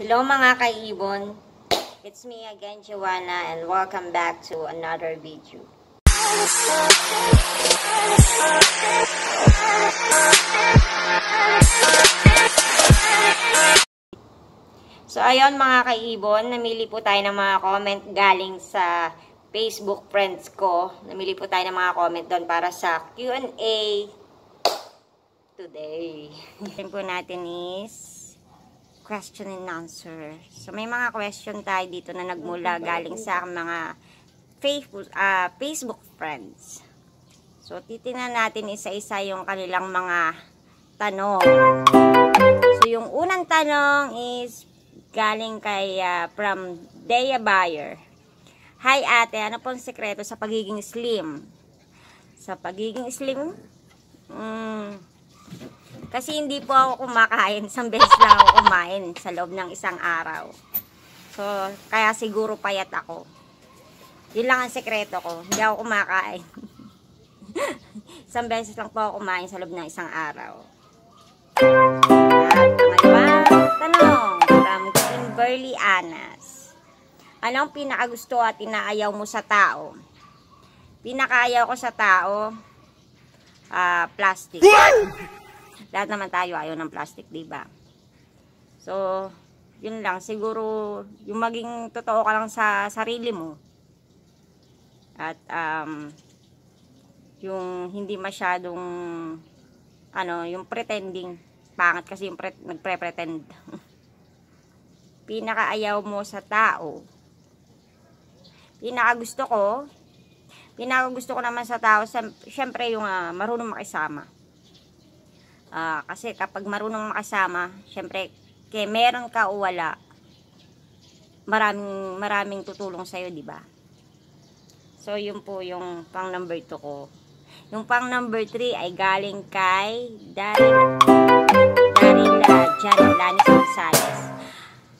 Hello mga kaibon! It's me again, Joanna, and welcome back to another video. So ayun mga kaibon, namili po tayo ng mga comment galing sa Facebook friends ko. Namili po tayo ng mga comment doon para sa Q&A today. Yan po natin is question and answer. So, may mga question tayo dito na nagmula galing sa mga Facebook, uh, ah, Facebook friends. So, titingnan natin isa-isa yung kanilang mga tanong. So, yung unang tanong is galing kay, uh, from Dea Buyer. Hi ate, ano pong sekreto sa pagiging slim? Sa pagiging slim? Mm, kasi hindi po ako kumakain. Isang beses lang ako kumain sa loob ng isang araw. So, kaya siguro payat ako. Yun lang ang sekreto ko. Hindi ako kumakain. isang beses lang po ako kumain sa loob ng isang araw. At ngayon, tanong from Kimberly Anas. Anong pinakagusto at inaayaw mo sa tao? Pinakaayaw ko sa tao, uh, plastic lahat naman tayo ayaw ng plastic, di ba? So, yun lang. Siguro, yung maging totoo ka lang sa sarili mo. At, um, yung hindi masyadong, ano, yung pretending. Pangat kasi yung pre nagpre-pretend. Pinakaayaw mo sa tao. Pinaka gusto ko, pinaka gusto ko naman sa tao, syempre yung uh, marunong makisama. Uh, kasi kapag marunong makasama, syempre, kay meron ka o wala, maraming, maraming tutulong sa'yo, ba diba? So, yun po yung pang number 2 ko. Yung pang number 3 ay galing kay Darila, Darila Janolanis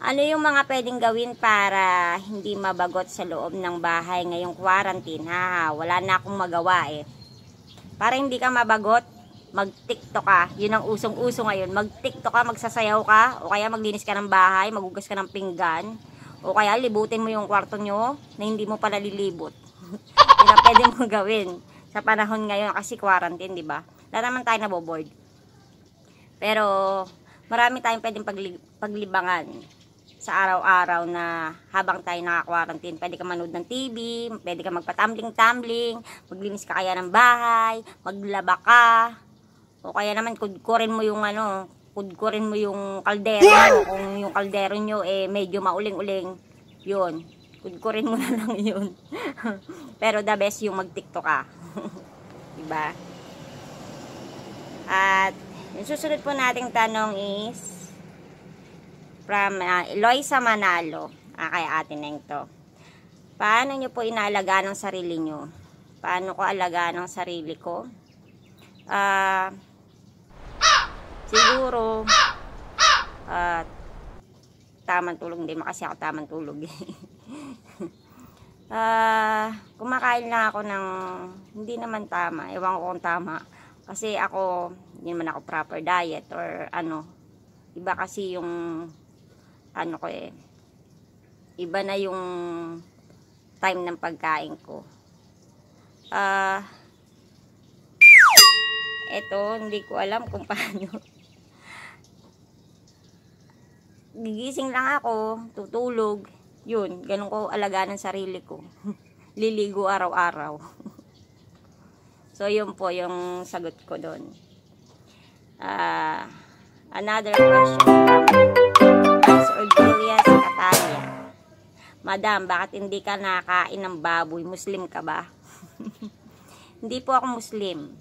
Ano yung mga pwedeng gawin para hindi mabagot sa loob ng bahay ngayong quarantine? Ha, wala na akong magawa eh. Para hindi ka mabagot, mag-tiktok ka. Yun ang usong-uso ngayon. Mag-tiktok ka, magsasayaw ka, o kaya maglinis ka ng bahay, magugas ka ng pinggan, o kaya libutin mo yung kwarto nyo na hindi mo pala lilibot. Yun pwede mo gawin sa panahon ngayon kasi quarantine, di ba? Wala naman tayo naboboard. Pero, marami tayong pwedeng pagli paglibangan sa araw-araw na habang tayo naka-quarantine, pwede ka manood ng TV, pwede ka magpatumbling-tumbling, maglinis ka kaya ng bahay, maglaba ka, o kaya naman kudkurin mo yung ano, kudkurin mo yung kaldero. Kung yung kaldero nyo eh medyo mauling-uling, yun. Kudkurin mo na lang yun. Pero the best yung mag-tiktok ka. Ah. diba? At yung susunod po nating tanong is from uh, ah, Eloisa Manalo. Ah, kay ate Neng to. Paano niyo po inaalagaan ang sarili nyo? Paano ko alagaan ang sarili ko? Ah... Uh, siguro at tamang tulog din makasi ako tamang tulog uh, kumakain lang ako ng hindi naman tama ewan ko kung tama kasi ako hindi naman ako proper diet or ano iba kasi yung ano ko eh iba na yung time ng pagkain ko ah uh, eto hindi ko alam kung paano gigising lang ako, tutulog, yun, ganun ko alagaan ang sarili ko. Liligo araw-araw. so, yun po yung sagot ko doon. Uh, ah, another question from Ordelia Catania. Madam, bakit hindi ka nakain ng baboy? Muslim ka ba? hindi po ako Muslim.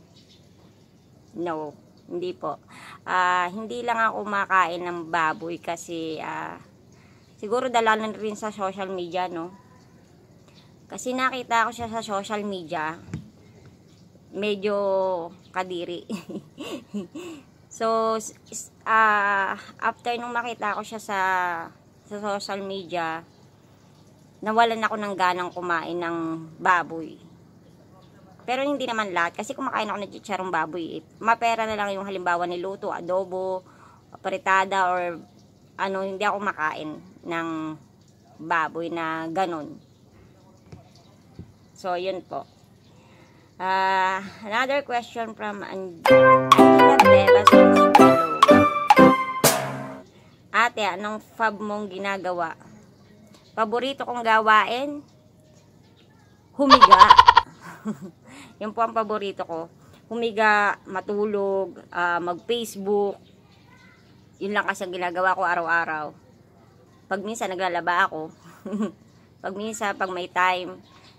No. Hindi po. Uh, hindi lang ako makain ng baboy kasi uh, siguro dalalan rin sa social media, no? Kasi nakita ko siya sa social media. Medyo kadiri. so, uh, after nung makita ko siya sa, sa social media, nawalan ako ng ganang kumain ng baboy. Pero hindi naman lahat. Kasi kumakain ako ng chicharong baboy. Eh. Mapera na lang yung halimbawa ni luto adobo, paritada, or ano, hindi ako makain ng baboy na ganun. So, yun po. Uh, another question from Angela Ate, anong fab mong ginagawa? Paborito kong gawain? Humiga. Yun po ang paborito ko. Humiga, matulog, uh, mag-Facebook. Yun lang kasi ang ginagawa ko araw-araw. Pag minsan naglalaba ako. pag minsan, pag may time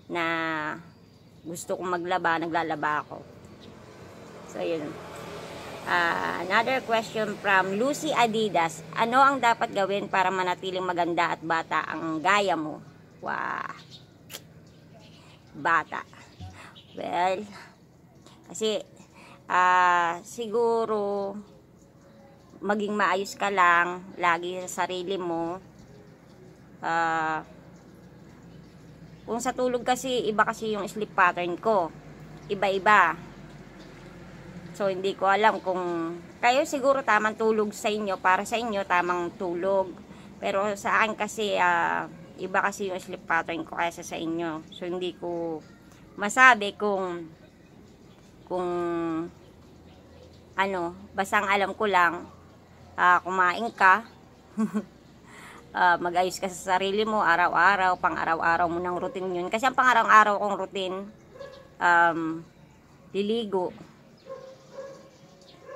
na gusto kong maglaba, naglalaba ako. So, yun. Uh, another question from Lucy Adidas. Ano ang dapat gawin para manatiling maganda at bata ang gaya mo? Wow. Bata. Well, kasi uh, siguro maging maayos ka lang lagi sa sarili mo uh, kung sa tulog kasi iba kasi yung sleep pattern ko iba-iba so hindi ko alam kung kayo siguro tamang tulog sa inyo para sa inyo tamang tulog pero sa akin kasi uh, iba kasi yung sleep pattern ko kaysa sa inyo so hindi ko masabi kung kung ano, basang alam ko lang uh, kumain ka uh, mag-ayos ka sa sarili mo araw-araw, pang-araw-araw mo ng routine yun. Kasi ang pang-araw-araw kong routine um, liligo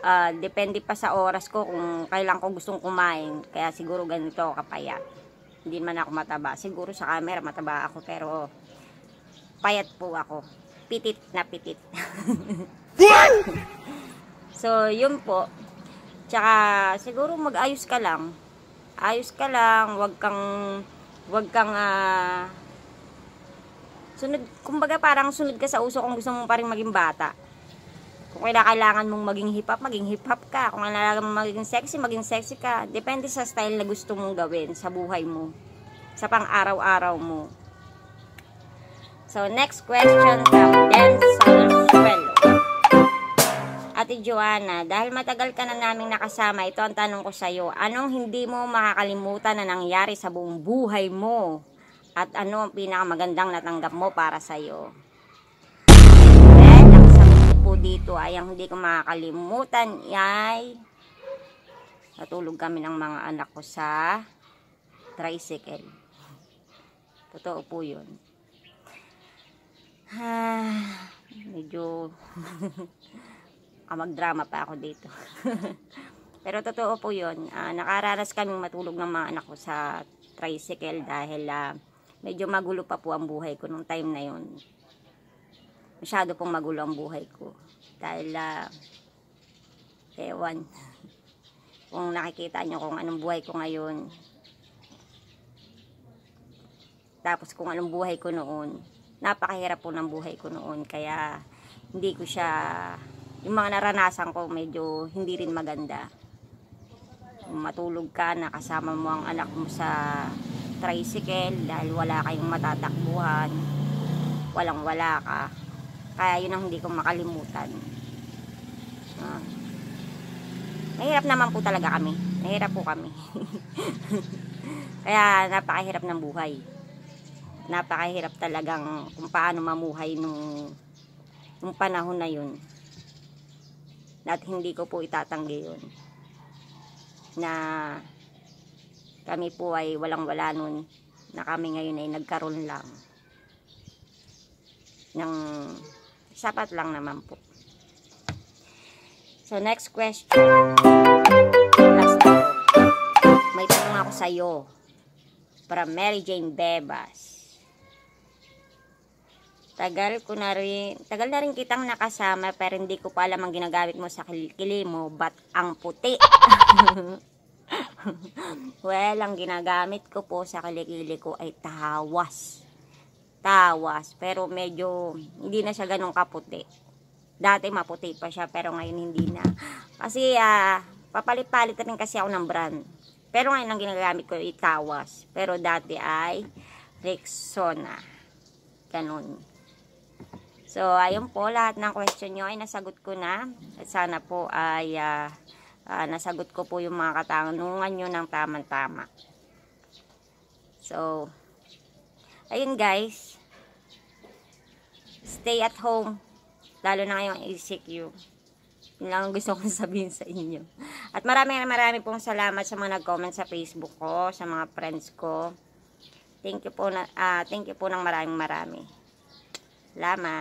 uh, depende pa sa oras ko kung kailan ko gustong kumain. Kaya siguro ganito ako kapayat. Hindi man ako mataba. Siguro sa camera mataba ako pero payat po ako. Pitit na pitit. so, yun po. Tsaka, siguro mag-ayos ka lang. Ayos ka lang. Huwag kang, huwag kang, ah, uh, sunod, kumbaga parang sunod ka sa uso kung gusto mong pa maging bata. Kung kailangan mong maging hip-hop, maging hip-hop ka. Kung kailangan mong maging sexy, maging sexy ka. Depende sa style na gusto mong gawin sa buhay mo. Sa pang-araw-araw mo. So, next question from Dan Salsuelo. Ate Joanna, dahil matagal ka na naming nakasama, ito ang tanong ko sa'yo. Anong hindi mo makakalimutan na nangyari sa buong buhay mo? At ano ang pinakamagandang natanggap mo para sa'yo? Then, ang sagot po dito ay ang hindi ko makakalimutan ay natulog kami ng mga anak ko sa tricycle. Totoo po yun ha, ah, medyo ah, magdrama pa ako dito pero totoo po yun ah, nakararas kaming matulog ng mga anak ko sa tricycle dahil ah, medyo magulo pa po ang buhay ko nung time na yun masyado pong magulo ang buhay ko dahil ah, ewan kung nakikita nyo kung anong buhay ko ngayon tapos kung anong buhay ko noon napakahirap po ng buhay ko noon. Kaya, hindi ko siya, yung mga naranasan ko, medyo hindi rin maganda. Matulog ka, nakasama mo ang anak mo sa tricycle dahil wala kayong matatakbuhan. Walang-wala ka. Kaya yun ang hindi ko makalimutan. Ah. Nahirap naman po talaga kami. Nahirap po kami. Kaya napakahirap ng buhay napakahirap talagang kung paano mamuhay nung, nung panahon na yun. At hindi ko po itatanggi yun. Na kami po ay walang-wala nun na kami ngayon ay nagkaroon lang ng sapat lang naman po. So, next question. Last May tanong ako sa'yo from Mary Jane Bebas. Tagal ko na rin, tagal na rin kitang nakasama pero hindi ko pa alam ang ginagamit mo sa kilikili mo, but ang puti. well, ang ginagamit ko po sa kilikili ko ay tawas. Tawas, pero medyo hindi na siya ganun kaputi. Dati maputi pa siya pero ngayon hindi na. Kasi ah, uh, papalit-palit rin kasi ako ng brand. Pero ngayon ang ginagamit ko ay tawas. Pero dati ay Rexona. Ganun. So, ayun po, lahat ng question nyo ay nasagot ko na. At sana po ay uh, uh, nasagot ko po yung mga katanungan nyo ng tamang-tama. So, ayun guys. Stay at home. Lalo na ngayong ECQ. Yun lang gusto kong sabihin sa inyo. At marami marami pong salamat sa mga nag-comment sa Facebook ko, sa mga friends ko. Thank you po na, uh, thank you po nang maraming marami. ลามา